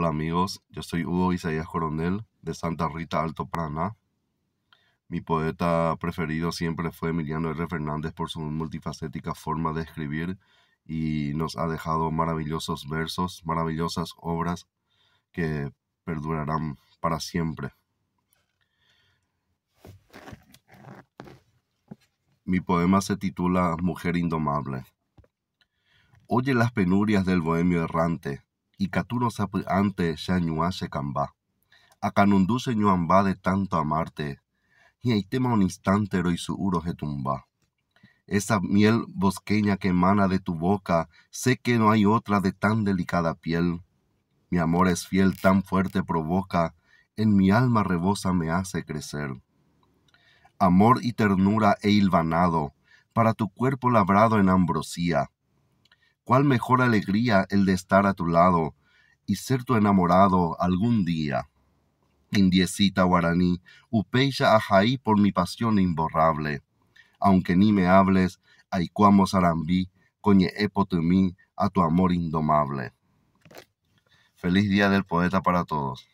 Hola amigos, yo soy Hugo Isaías Coronel de Santa Rita Alto Prana. Mi poeta preferido siempre fue Emiliano R. Fernández por su multifacética forma de escribir y nos ha dejado maravillosos versos, maravillosas obras que perdurarán para siempre. Mi poema se titula Mujer Indomable. Oye las penurias del bohemio errante, y catuno sapi ante camba, a se señuamba de tanto amarte, y hay tema un instante y su uro Esa miel bosqueña que emana de tu boca, sé que no hay otra de tan delicada piel. Mi amor es fiel, tan fuerte provoca, en mi alma rebosa me hace crecer. Amor y ternura e hilvanado, para tu cuerpo labrado en ambrosía, cuál mejor alegría el de estar a tu lado y ser tu enamorado algún día. Indiecita guaraní, upeya ajaí por mi pasión imborrable. Aunque ni me hables, cuamo sarambí, coñe epotumí a tu amor indomable. Feliz día del poeta para todos.